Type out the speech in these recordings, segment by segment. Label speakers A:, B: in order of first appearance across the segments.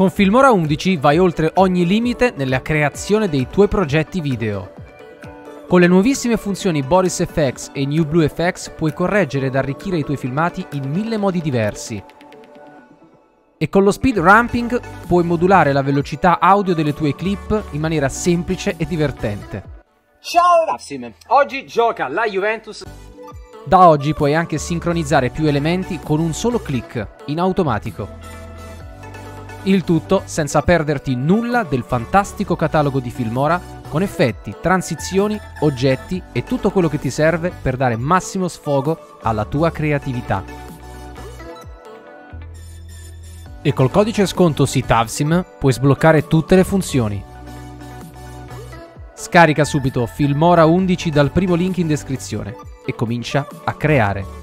A: Con Filmora 11 vai oltre ogni limite nella creazione dei tuoi progetti video. Con le nuovissime funzioni Boris FX e New Blue FX puoi correggere ed arricchire i tuoi filmati in mille modi diversi. E con lo speed ramping puoi modulare la velocità audio delle tue clip in maniera semplice e divertente. Ciao Massime, oggi gioca la Juventus. Da oggi puoi anche sincronizzare più elementi con un solo click, in automatico. Il tutto senza perderti nulla del fantastico catalogo di Filmora con effetti, transizioni, oggetti e tutto quello che ti serve per dare massimo sfogo alla tua creatività. E col codice sconto SITAVSIM puoi sbloccare tutte le funzioni. Scarica subito Filmora 11 dal primo link in descrizione e comincia a creare.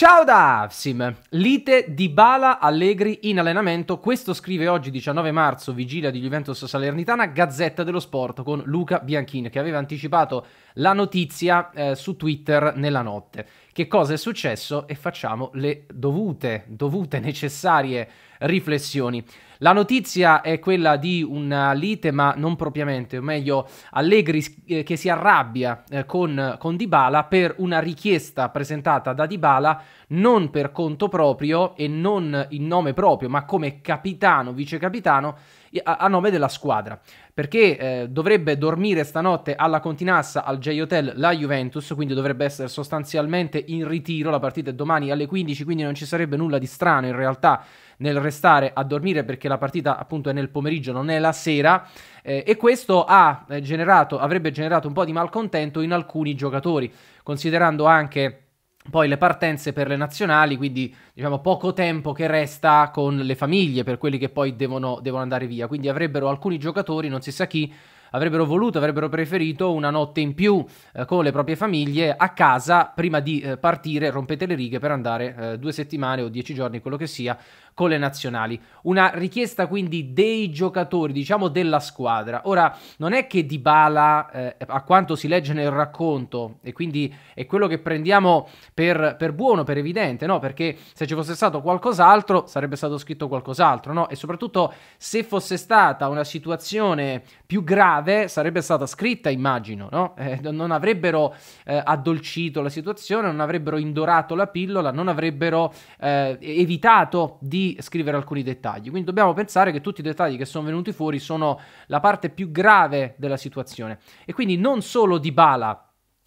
A: Ciao da Avsim! Lite di Bala Allegri in allenamento. Questo scrive oggi 19 marzo, vigilia di Juventus Salernitana, Gazzetta dello Sport con Luca Bianchini, che aveva anticipato la notizia eh, su Twitter nella notte. Che cosa è successo? E facciamo le dovute, dovute necessarie riflessioni. La notizia è quella di una lite, ma non propriamente, o meglio, Allegri eh, che si arrabbia eh, con, con Dybala per una richiesta presentata da Dybala non per conto proprio e non in nome proprio, ma come capitano, vice capitano a nome della squadra, perché eh, dovrebbe dormire stanotte alla Continassa al J Hotel la Juventus, quindi dovrebbe essere sostanzialmente in ritiro, la partita è domani alle 15, quindi non ci sarebbe nulla di strano in realtà nel restare a dormire perché la partita appunto è nel pomeriggio, non è la sera eh, e questo ha eh, generato, avrebbe generato un po' di malcontento in alcuni giocatori, considerando anche poi le partenze per le nazionali, quindi diciamo poco tempo che resta con le famiglie per quelli che poi devono, devono andare via. Quindi avrebbero alcuni giocatori, non si sa chi, avrebbero voluto, avrebbero preferito una notte in più eh, con le proprie famiglie a casa prima di eh, partire, rompete le righe per andare eh, due settimane o dieci giorni, quello che sia, con le nazionali. Una richiesta quindi dei giocatori, diciamo della squadra. Ora, non è che Dybala, eh, a quanto si legge nel racconto, e quindi è quello che prendiamo per, per buono, per evidente, no? Perché se ci fosse stato qualcos'altro, sarebbe stato scritto qualcos'altro, no? E soprattutto se fosse stata una situazione più grave, sarebbe stata scritta, immagino, no? Eh, non avrebbero eh, addolcito la situazione, non avrebbero indorato la pillola, non avrebbero eh, evitato di scrivere alcuni dettagli. Quindi dobbiamo pensare che tutti i dettagli che sono venuti fuori sono la parte più grave della situazione. E quindi non solo di Bala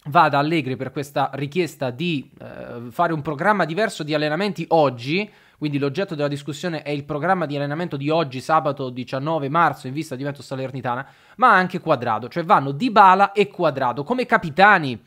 A: va da Allegri per questa richiesta di eh, fare un programma diverso di allenamenti oggi, quindi l'oggetto della discussione è il programma di allenamento di oggi, sabato 19 marzo, in vista di Ventus Salernitana, ma anche Quadrado, cioè vanno Dybala e Quadrado come capitani,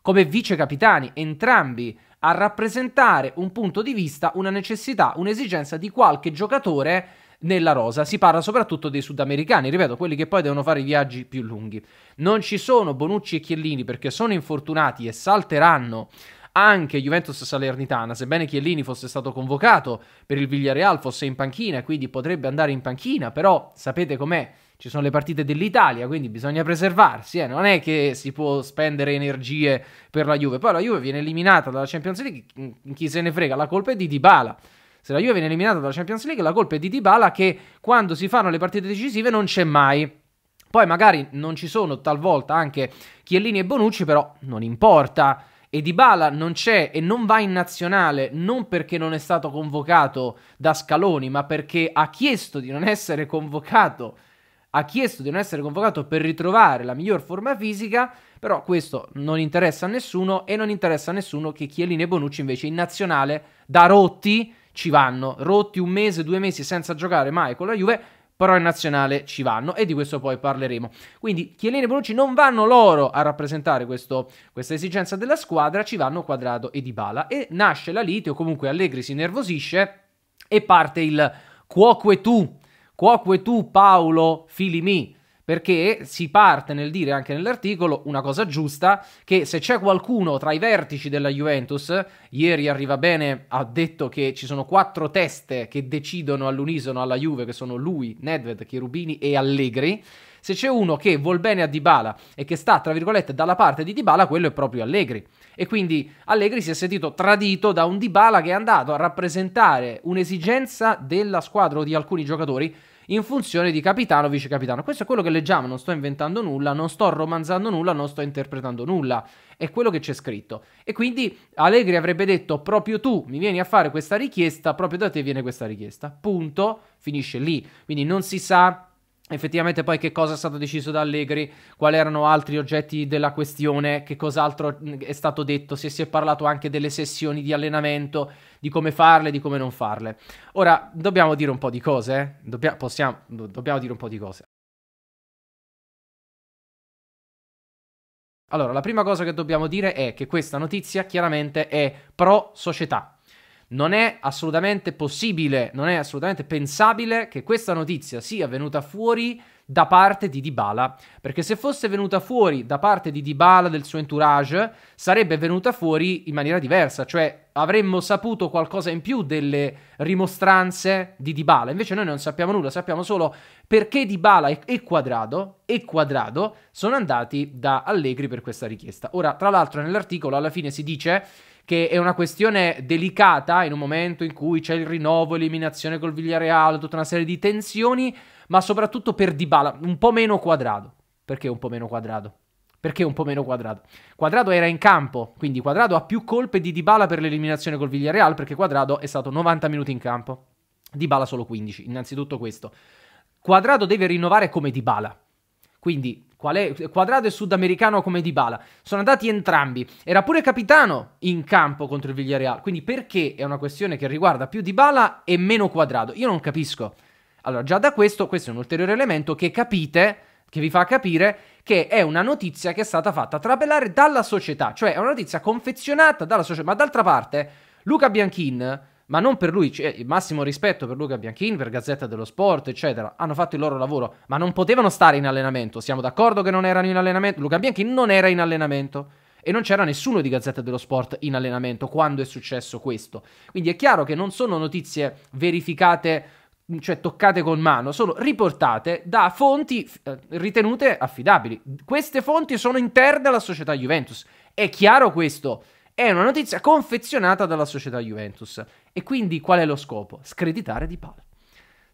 A: come vice capitani, entrambi a rappresentare un punto di vista, una necessità, un'esigenza di qualche giocatore nella rosa. Si parla soprattutto dei sudamericani, ripeto, quelli che poi devono fare i viaggi più lunghi. Non ci sono Bonucci e Chiellini perché sono infortunati e salteranno anche Juventus Salernitana, sebbene Chiellini fosse stato convocato per il Villarreal, fosse in panchina, quindi potrebbe andare in panchina, però sapete com'è ci sono le partite dell'Italia, quindi bisogna preservarsi, eh? non è che si può spendere energie per la Juve. Poi la Juve viene eliminata dalla Champions League, chi se ne frega, la colpa è di Dybala. Se la Juve viene eliminata dalla Champions League, la colpa è di Dybala che quando si fanno le partite decisive non c'è mai. Poi magari non ci sono talvolta anche Chiellini e Bonucci, però non importa. E Dybala non c'è e non va in nazionale non perché non è stato convocato da Scaloni, ma perché ha chiesto di non essere convocato ha chiesto di non essere convocato per ritrovare la miglior forma fisica, però questo non interessa a nessuno e non interessa a nessuno che Chiellini e Bonucci invece in nazionale da rotti ci vanno, rotti un mese, due mesi senza giocare mai con la Juve, però in nazionale ci vanno e di questo poi parleremo. Quindi Chiellini e Bonucci non vanno loro a rappresentare questo, questa esigenza della squadra, ci vanno Quadrado e Dybala e nasce la lite o comunque Allegri si nervosisce e parte il cuoque tu Quoque tu, Paolo, fili mi, perché si parte nel dire anche nell'articolo una cosa giusta, che se c'è qualcuno tra i vertici della Juventus, ieri arriva bene, ha detto che ci sono quattro teste che decidono all'unisono alla Juve, che sono lui, Nedved, Cherubini e Allegri, se c'è uno che vuol bene a Dybala e che sta, tra virgolette, dalla parte di Dybala, quello è proprio Allegri. E quindi Allegri si è sentito tradito da un Dybala che è andato a rappresentare un'esigenza della squadra o di alcuni giocatori in funzione di capitano, o vice capitano. Questo è quello che leggiamo, non sto inventando nulla, non sto romanzando nulla, non sto interpretando nulla, è quello che c'è scritto. E quindi Allegri avrebbe detto proprio tu mi vieni a fare questa richiesta, proprio da te viene questa richiesta. Punto, finisce lì. Quindi non si sa effettivamente poi che cosa è stato deciso da Allegri, quali erano altri oggetti della questione, che cos'altro mm, è stato detto, se si è parlato anche delle sessioni di allenamento, di come farle, di come non farle. Ora, dobbiamo dire un po' di cose, eh? Dobbia- possiamo, do- dobbiamo dire un po' di cose. Allora, la prima cosa che dobbiamo dire è che questa notizia chiaramente è pro società, non è assolutamente possibile, non è assolutamente pensabile che questa notizia sia venuta fuori da parte di Dybala, perché se fosse venuta fuori da parte di Dybala del suo entourage, sarebbe venuta fuori in maniera diversa, cioè avremmo saputo qualcosa in più delle rimostranze di Dybala. Invece noi non sappiamo nulla, sappiamo solo perché Dybala e, Quadrado e Quadrado sono andati da Allegri per questa richiesta. Ora, tra l'altro nell'articolo alla fine si dice che è una questione delicata in un momento in cui c'è il rinnovo, eliminazione col Villareal, tutta una serie di tensioni, ma soprattutto per Dybala, un po' meno quadrato. Perché un po' meno quadrato? Perché un po' meno quadrato? Quadrato era in campo, quindi quadrato ha più colpe di Dybala per l'eliminazione col Villareal, perché quadrato è stato 90 minuti in campo. Dybala solo 15, innanzitutto questo. Quadrato deve rinnovare come Dybala. Quindi Qual è? Quadrado e sudamericano come Dybala. Sono andati entrambi. Era pure capitano in campo contro il Villarreal. Quindi perché è una questione che riguarda più Dybala e meno Quadrado? Io non capisco. Allora, già da questo, questo è un ulteriore elemento che capite, che vi fa capire che è una notizia che è stata fatta trapelare dalla società. Cioè, è una notizia confezionata dalla società. Ma d'altra parte, Luca Bianchin ma non per lui, cioè, massimo rispetto per Luca Bianchin, per Gazzetta dello Sport, eccetera. Hanno fatto il loro lavoro, ma non potevano stare in allenamento. Siamo d'accordo che non erano in allenamento. Luca Bianchin non era in allenamento e non c'era nessuno di Gazzetta dello Sport in allenamento quando è successo questo. Quindi è chiaro che non sono notizie verificate, cioè toccate con mano, sono riportate da fonti eh, ritenute affidabili. Queste fonti sono interne alla società Juventus. È chiaro questo è una notizia confezionata dalla società Juventus. E quindi qual è lo scopo? Screditare Di Bala.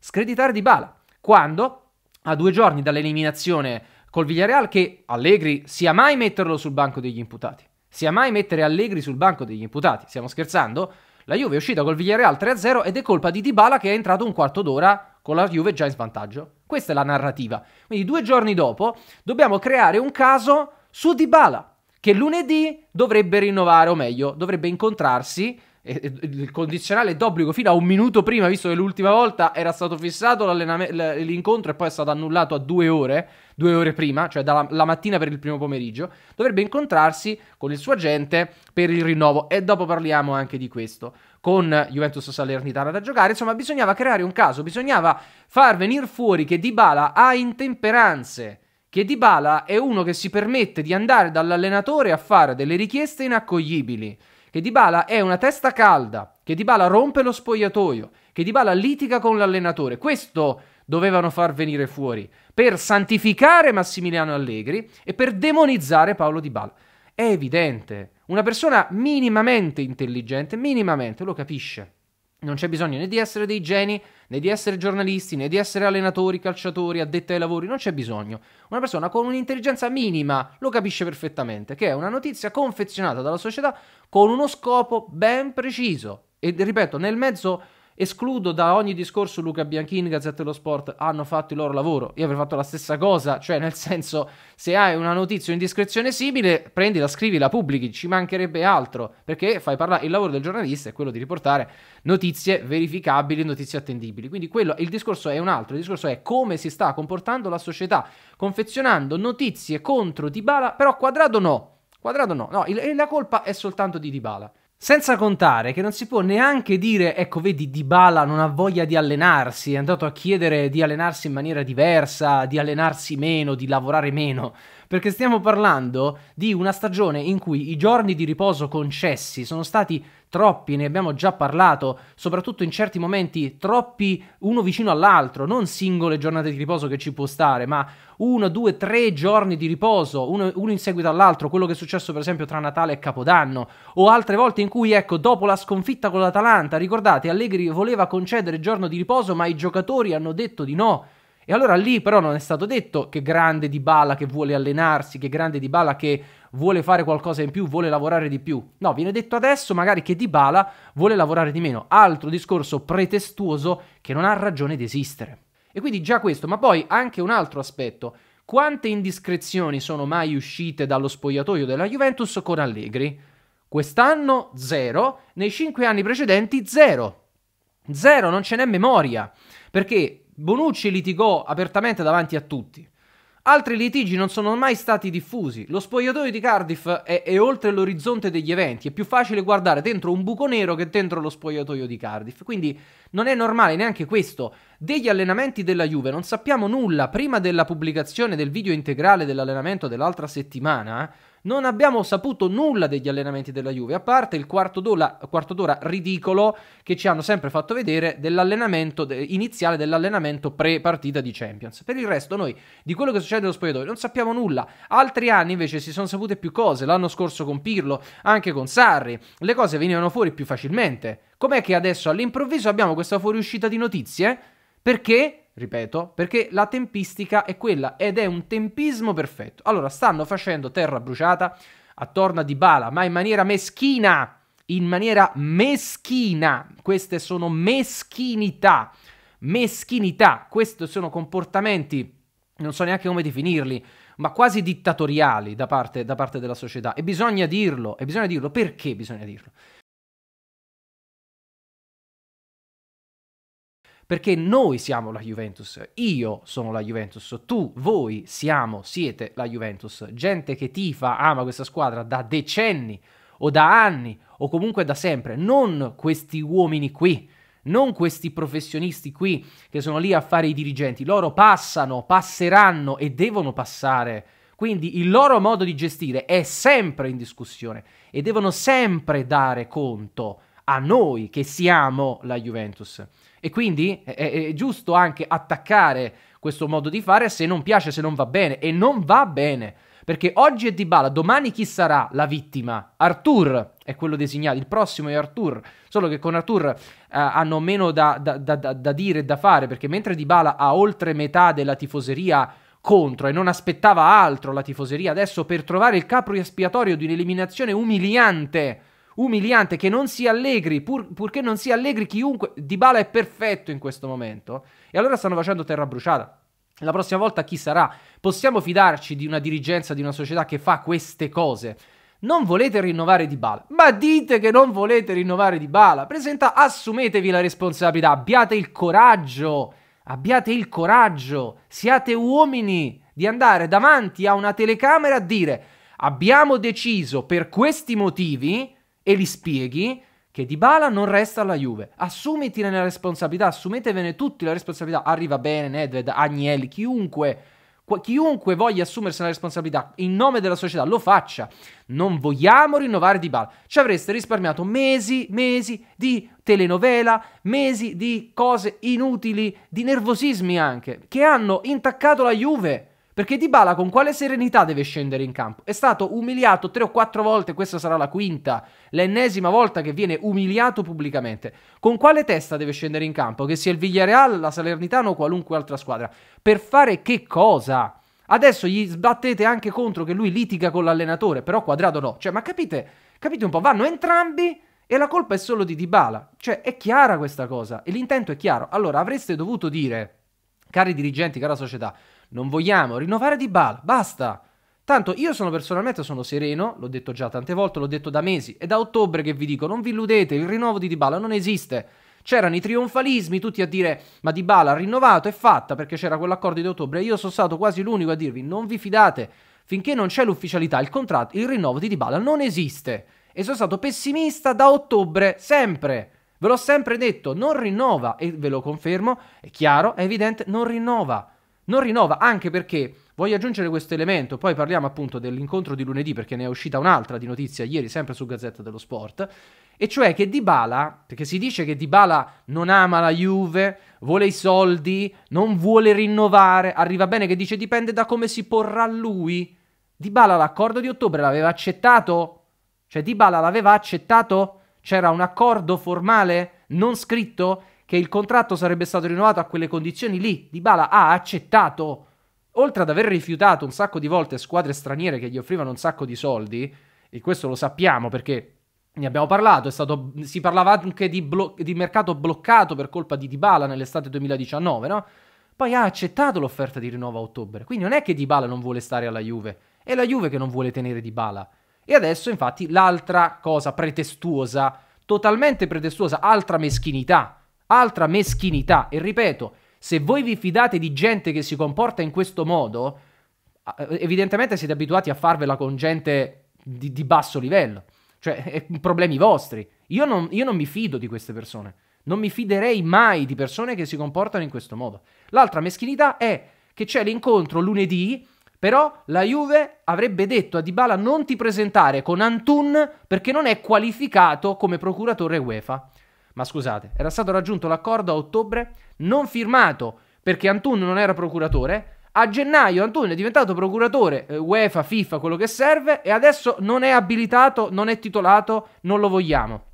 A: Screditare Di Bala. Quando, a due giorni dall'eliminazione col Villarreal, che Allegri sia mai metterlo sul banco degli imputati. Sia mai mettere Allegri sul banco degli imputati. Stiamo scherzando? La Juve è uscita col Villarreal 3-0 ed è colpa di Dybala che è entrato un quarto d'ora con la Juve già in svantaggio. Questa è la narrativa. Quindi due giorni dopo dobbiamo creare un caso su Dybala che lunedì dovrebbe rinnovare, o meglio, dovrebbe incontrarsi. Eh, eh, il condizionale d'obbligo fino a un minuto prima, visto che l'ultima volta era stato fissato l'incontro e poi è stato annullato a due ore, due ore prima, cioè dalla mattina per il primo pomeriggio, dovrebbe incontrarsi con il suo agente per il rinnovo e dopo parliamo anche di questo con Juventus Salernitana da giocare. Insomma, bisognava creare un caso, bisognava far venire fuori che Dybala ha intemperanze che Dybala è uno che si permette di andare dall'allenatore a fare delle richieste inaccoglibili, che Dybala è una testa calda, che Dybala rompe lo spogliatoio, che Dybala litiga con l'allenatore. Questo dovevano far venire fuori per santificare Massimiliano Allegri e per demonizzare Paolo Dybala. È evidente, una persona minimamente intelligente, minimamente lo capisce. Non c'è bisogno né di essere dei geni, né di essere giornalisti, né di essere allenatori, calciatori, addetti ai lavori, non c'è bisogno. Una persona con un'intelligenza minima lo capisce perfettamente, che è una notizia confezionata dalla società con uno scopo ben preciso. E ripeto, nel mezzo Escludo da ogni discorso Luca Bianchini, Gazzetta dello Sport, hanno fatto il loro lavoro. Io avrei fatto la stessa cosa, cioè nel senso, se hai una notizia o indiscrezione simile, prendila, scrivila, pubblichi, ci mancherebbe altro, perché fai parlare il lavoro del giornalista è quello di riportare notizie verificabili, notizie attendibili. Quindi quello, il discorso è un altro, il discorso è come si sta comportando la società, confezionando notizie contro Dybala, però quadrato no. Quadrato no, no, il, la colpa è soltanto di Dybala. Senza contare che non si può neanche dire, ecco vedi Dybala non ha voglia di allenarsi, è andato a chiedere di allenarsi in maniera diversa, di allenarsi meno, di lavorare meno, perché stiamo parlando di una stagione in cui i giorni di riposo concessi sono stati troppi, ne abbiamo già parlato, soprattutto in certi momenti troppi uno vicino all'altro, non singole giornate di riposo che ci può stare, ma uno, due, tre giorni di riposo, uno, uno, in seguito all'altro, quello che è successo per esempio tra Natale e Capodanno, o altre volte in cui, ecco, dopo la sconfitta con l'Atalanta, ricordate, Allegri voleva concedere giorno di riposo, ma i giocatori hanno detto di no. E allora lì però non è stato detto che grande di bala che vuole allenarsi, che grande di bala che vuole fare qualcosa in più, vuole lavorare di più. No, viene detto adesso magari che di bala vuole lavorare di meno. Altro discorso pretestuoso che non ha ragione di esistere. E quindi già questo, ma poi anche un altro aspetto. Quante indiscrezioni sono mai uscite dallo spogliatoio della Juventus con Allegri? Quest'anno zero, nei cinque anni precedenti zero. Zero, non ce n'è memoria. Perché Bonucci litigò apertamente davanti a tutti. Altri litigi non sono mai stati diffusi. Lo spogliatoio di Cardiff è, è, oltre l'orizzonte degli eventi. È più facile guardare dentro un buco nero che dentro lo spogliatoio di Cardiff. Quindi non è normale neanche questo. Degli allenamenti della Juve non sappiamo nulla prima della pubblicazione del video integrale dell'allenamento dell'altra settimana. Eh? Non abbiamo saputo nulla degli allenamenti della Juve, a parte il quarto d'ora, quarto d'ora ridicolo che ci hanno sempre fatto vedere dell'allenamento de- iniziale dell'allenamento pre-partita di Champions. Per il resto, noi di quello che succede nello spogliatoio non sappiamo nulla. Altri anni invece si sono sapute più cose. L'anno scorso con Pirlo, anche con Sarri, le cose venivano fuori più facilmente. Com'è che adesso all'improvviso abbiamo questa fuoriuscita di notizie? Perché ripeto, perché la tempistica è quella ed è un tempismo perfetto. Allora, stanno facendo terra bruciata attorno a Dybala, ma in maniera meschina, in maniera meschina. Queste sono meschinità, meschinità, questi sono comportamenti, non so neanche come definirli, ma quasi dittatoriali da parte, da parte della società. E bisogna dirlo, e bisogna dirlo, perché bisogna dirlo? perché noi siamo la Juventus, io sono la Juventus, tu, voi siamo, siete la Juventus, gente che tifa, ama questa squadra da decenni o da anni o comunque da sempre, non questi uomini qui, non questi professionisti qui che sono lì a fare i dirigenti, loro passano, passeranno e devono passare. Quindi il loro modo di gestire è sempre in discussione e devono sempre dare conto a noi che siamo la Juventus. E quindi è, è giusto anche attaccare questo modo di fare se non piace, se non va bene. E non va bene. Perché oggi è Dybala, domani chi sarà la vittima? Artur è quello designato, il prossimo è Artur, solo che con Artur eh, hanno meno da, da, da, da, dire e da fare, perché mentre Dybala ha oltre metà della tifoseria contro e non aspettava altro la tifoseria, adesso per trovare il capro espiatorio di un'eliminazione umiliante umiliante che non si allegri, pur, purché non si allegri chiunque. Dybala è perfetto in questo momento. E allora stanno facendo terra bruciata. La prossima volta chi sarà? Possiamo fidarci di una dirigenza, di una società che fa queste cose? Non volete rinnovare Dybala? Ma dite che non volete rinnovare Dybala! Presenta, assumetevi la responsabilità, abbiate il coraggio, abbiate il coraggio, siate uomini di andare davanti a una telecamera a dire abbiamo deciso per questi motivi e gli spieghi che Dybala non resta alla Juve. Assumitene la responsabilità, assumetevene tutti la responsabilità. Arriva bene Nedved, Agnelli, chiunque, chiunque voglia assumersi la responsabilità in nome della società lo faccia. Non vogliamo rinnovare Dybala. Ci avreste risparmiato mesi, mesi di telenovela, mesi di cose inutili, di nervosismi anche, che hanno intaccato la Juve. Perché Dybala con quale serenità deve scendere in campo? È stato umiliato tre o quattro volte, questa sarà la quinta, l'ennesima volta che viene umiliato pubblicamente. Con quale testa deve scendere in campo? Che sia il Villareal, la Salernitano o qualunque altra squadra. Per fare che cosa? Adesso gli sbattete anche contro che lui litiga con l'allenatore, però quadrato no. Cioè, ma capite? Capite un po'? Vanno entrambi e la colpa è solo di Dybala. Cioè, è chiara questa cosa e l'intento è chiaro. Allora, avreste dovuto dire, cari dirigenti, cara società, non vogliamo rinnovare di Bala, basta. Tanto io sono personalmente sono sereno, l'ho detto già tante volte, l'ho detto da mesi, è da ottobre che vi dico, non vi illudete, il rinnovo di Dybala non esiste. C'erano i trionfalismi, tutti a dire ma Dybala ha rinnovato, è fatta perché c'era quell'accordo di ottobre. Io sono stato quasi l'unico a dirvi non vi fidate, finché non c'è l'ufficialità, il contratto, il rinnovo di Dybala non esiste. E sono stato pessimista da ottobre, sempre. Ve l'ho sempre detto, non rinnova e ve lo confermo, è chiaro, è evidente, non rinnova non rinnova anche perché voglio aggiungere questo elemento, poi parliamo appunto dell'incontro di lunedì perché ne è uscita un'altra di notizia ieri sempre su Gazzetta dello Sport, e cioè che Dybala, perché si dice che Dybala non ama la Juve, vuole i soldi, non vuole rinnovare, arriva bene che dice dipende da come si porrà lui. Dybala l'accordo di ottobre l'aveva accettato? Cioè Dybala l'aveva accettato? C'era un accordo formale non scritto? che il contratto sarebbe stato rinnovato a quelle condizioni lì, Dybala ha accettato, oltre ad aver rifiutato un sacco di volte squadre straniere che gli offrivano un sacco di soldi, e questo lo sappiamo perché ne abbiamo parlato, stato, si parlava anche di, blo- di, mercato bloccato per colpa di Dybala nell'estate 2019, no? Poi ha accettato l'offerta di rinnovo a ottobre, quindi non è che Dybala non vuole stare alla Juve, è la Juve che non vuole tenere Dybala. E adesso infatti l'altra cosa pretestuosa, totalmente pretestuosa, altra meschinità Altra meschinità. E ripeto, se voi vi fidate di gente che si comporta in questo modo, eh, evidentemente siete abituati a farvela con gente di, di basso livello. Cioè, problemi vostri. Io non, io non mi fido di queste persone. Non mi fiderei mai di persone che si comportano in questo modo. L'altra meschinità è che c'è l'incontro lunedì, però la Juve avrebbe detto a Dybala non ti presentare con Antun perché non è qualificato come procuratore UEFA. Ma scusate, era stato raggiunto l'accordo a ottobre, non firmato perché Antun non era procuratore. A gennaio Antun è diventato procuratore eh, UEFA, FIFA, quello che serve, e adesso non è abilitato, non è titolato, non lo vogliamo.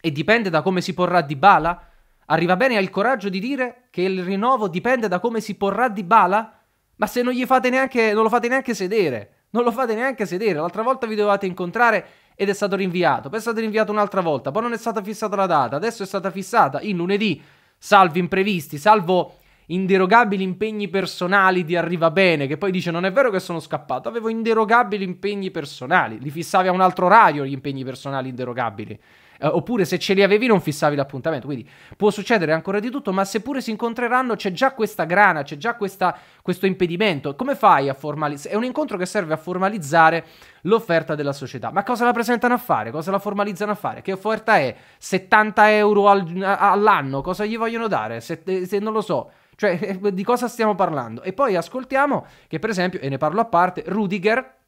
A: E dipende da come si porrà di bala? Arriva bene al coraggio di dire che il rinnovo dipende da come si porrà di bala? Ma se non, neanche, non lo fate neanche sedere, non lo fate neanche sedere, l'altra volta vi dovevate incontrare ed è stato rinviato, poi è stato rinviato un'altra volta, poi non è stata fissata la data, adesso è stata fissata in lunedì, salvo imprevisti, salvo inderogabili impegni personali di arriva bene, che poi dice non è vero che sono scappato, avevo inderogabili impegni personali, li fissavi a un altro orario gli impegni personali inderogabili eh, oppure se ce li avevi non fissavi l'appuntamento. Quindi può succedere ancora di tutto, ma seppure si incontreranno c'è già questa grana, c'è già questa, questo impedimento. Come fai a formalizzare? È un incontro che serve a formalizzare l'offerta della società. Ma cosa la presentano a fare? Cosa la formalizzano a fare? Che offerta è? 70 euro al, all'anno? Cosa gli vogliono dare? Se, eh, se non lo so. Cioè, di cosa stiamo parlando? E poi ascoltiamo che, per esempio, e ne parlo a parte, Rudiger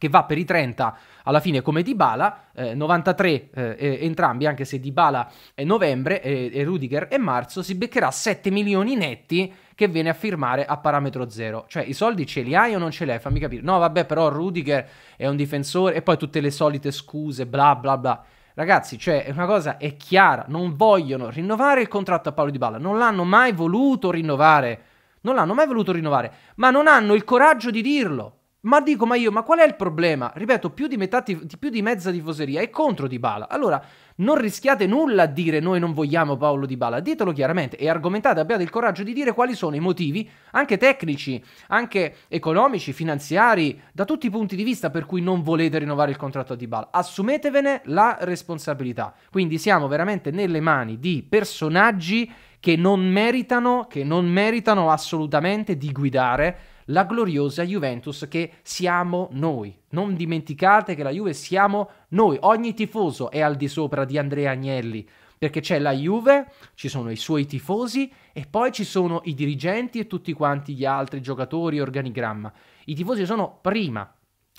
A: che va per i 30 alla fine come Dybala, eh, 93 eh, entrambi, anche se Dybala è novembre e, e Rudiger è marzo, si beccherà 7 milioni netti che viene a firmare a parametro zero. Cioè i soldi ce li hai o non ce li hai? Fammi capire. No vabbè però Rudiger è un difensore e poi tutte le solite scuse bla bla bla. Ragazzi, cioè, una cosa è chiara, non vogliono rinnovare il contratto a Paolo Di non l'hanno mai voluto rinnovare, non l'hanno mai voluto rinnovare, ma non hanno il coraggio di dirlo. Ma dico, ma io, ma qual è il problema? Ripeto, più di, metà tif- più di mezza tifoseria è contro Dybala. Allora, non rischiate nulla a dire noi non vogliamo Paolo Dybala. Ditelo chiaramente e argomentate, abbiate il coraggio di dire quali sono i motivi, anche tecnici, anche economici, finanziari, da tutti i punti di vista per cui non volete rinnovare il contratto a Dybala. Assumetevene la responsabilità. Quindi siamo veramente nelle mani di personaggi che non meritano, che non meritano assolutamente di guidare la gloriosa Juventus che siamo noi. Non dimenticate che la Juve siamo noi, ogni tifoso è al di sopra di Andrea Agnelli, perché c'è la Juve, ci sono i suoi tifosi e poi ci sono i dirigenti e tutti quanti gli altri giocatori, organigramma. I tifosi sono prima,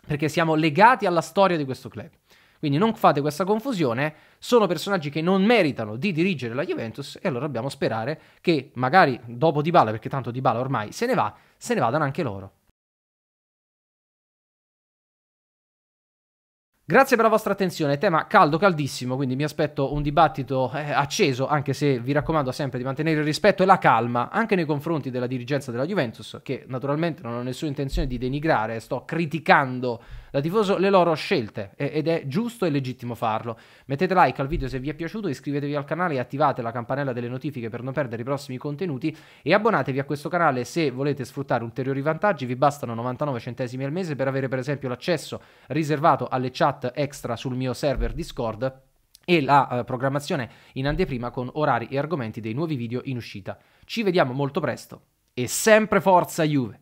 A: perché siamo legati alla storia di questo club. Quindi non fate questa confusione, sono personaggi che non meritano di dirigere la Juventus e allora dobbiamo sperare che magari dopo Dybala, perché tanto Dybala ormai se ne va, se ne vadano anche loro. Grazie per la vostra attenzione, tema caldo, caldissimo, quindi mi aspetto un dibattito eh, acceso, anche se vi raccomando sempre di mantenere il rispetto e la calma, anche nei confronti della dirigenza della Juventus, che naturalmente non ho nessuna intenzione di denigrare, sto criticando da tifoso le loro scelte ed è giusto e legittimo farlo. Mettete like al video se vi è piaciuto, iscrivetevi al canale e attivate la campanella delle notifiche per non perdere i prossimi contenuti e abbonatevi a questo canale se volete sfruttare ulteriori vantaggi, vi bastano 99 centesimi al mese per avere per esempio l'accesso riservato alle chat chat extra sul mio server Discord e la eh, programmazione in anteprima con orari e argomenti dei nuovi video in uscita. Ci vediamo molto presto e sempre forza Juve!